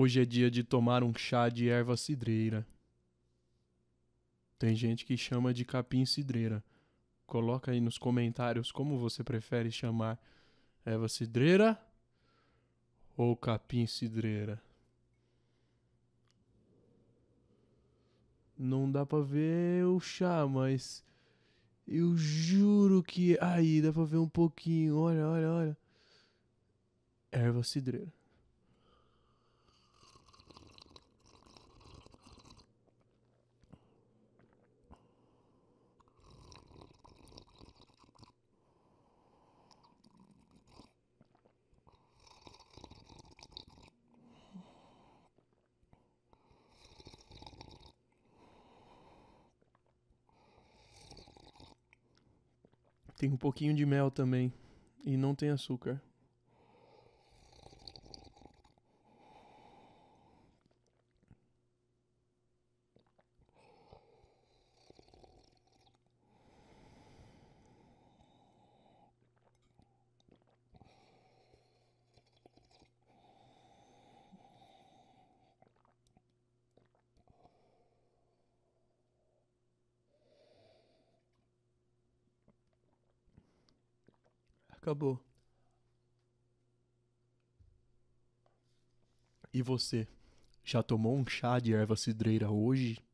Hoje é dia de tomar um chá de erva cidreira. Tem gente que chama de capim cidreira. Coloca aí nos comentários como você prefere chamar erva cidreira ou capim cidreira. Não dá pra ver o chá, mas eu juro que aí dá pra ver um pouquinho. Olha, olha, olha. Erva cidreira. Tem um pouquinho de mel também. E não tem açúcar. Acabou. E você? Já tomou um chá de erva cidreira hoje?